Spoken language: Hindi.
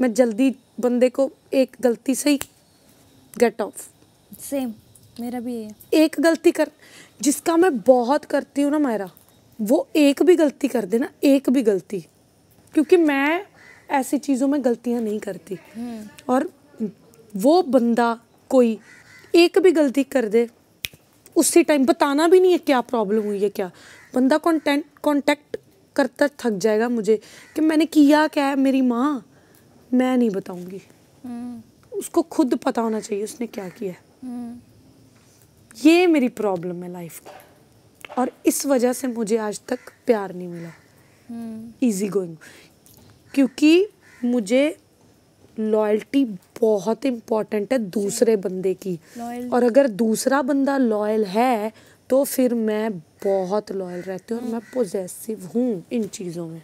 मैं जल्दी बंदे को एक गलती से ही गेट ऑफ सेम मेरा भी है एक गलती कर जिसका मैं बहुत करती हूँ ना मायरा वो एक भी गलती कर देना एक भी गलती क्योंकि मैं ऐसी चीज़ों में गलतियाँ नहीं करती हम्म। और वो बंदा कोई एक भी गलती कर दे उसी टाइम बताना भी नहीं है क्या प्रॉब्लम हुई है क्या बंदा कॉन्टेंट कॉन्टेक्ट करता थक जाएगा मुझे कि मैंने किया क्या है मेरी माँ मैं नहीं बताऊंगी उसको खुद पता होना चाहिए उसने क्या किया है ये मेरी प्रॉब्लम है लाइफ की और इस वजह से मुझे आज तक प्यार नहीं मिला इजी गोइंग क्योंकि मुझे लॉयल्टी बहुत इम्पॉर्टेंट है दूसरे बंदे की और अगर दूसरा बंदा लॉयल है तो फिर मैं बहुत लॉयल रहती हूँ और hmm। मैं पोजेसिव हूँ इन चीज़ों में